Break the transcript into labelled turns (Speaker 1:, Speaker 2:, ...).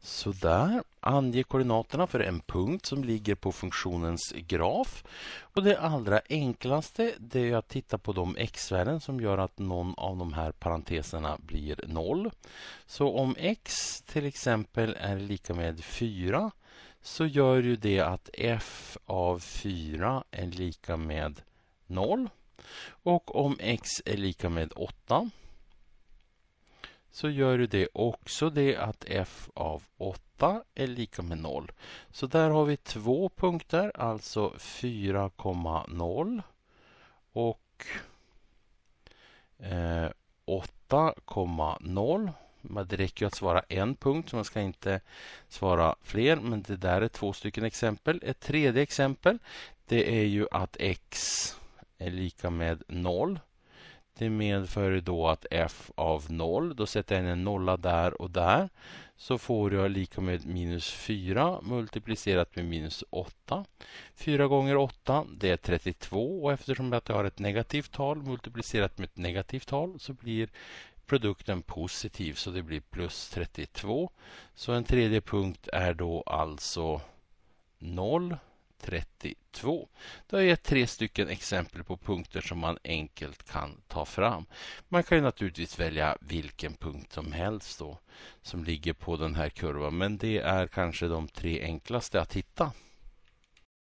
Speaker 1: Sådär, ange koordinaterna för en punkt som ligger på funktionens graf. Och det allra enklaste det är att titta på de x-värden som gör att någon av de här parenteserna blir noll. Så om x till exempel är lika med 4 så gör ju det att f av 4 är lika med 0. Och om x är lika med 8 så gör du det också det att f av 8 är lika med 0. Så där har vi två punkter, alltså 4,0 och 8,0. Eh, det räcker att svara en punkt, så man ska inte svara fler. Men det där är två stycken exempel. Ett tredje exempel, det är ju att x är lika med 0. Det medför då att f av 0, då sätter jag in en nolla där och där. Så får jag lika med minus 4 multiplicerat med minus 8. 4 gånger 8, det är 32 och eftersom jag har ett negativt tal multiplicerat med ett negativt tal så blir produkten positiv så det blir plus 32. Så en tredje punkt är då alltså 0, 32. 2. Det har gett tre stycken exempel på punkter som man enkelt kan ta fram. Man kan ju naturligtvis välja vilken punkt som helst då, som ligger på den här kurvan, men det är kanske de tre enklaste att hitta.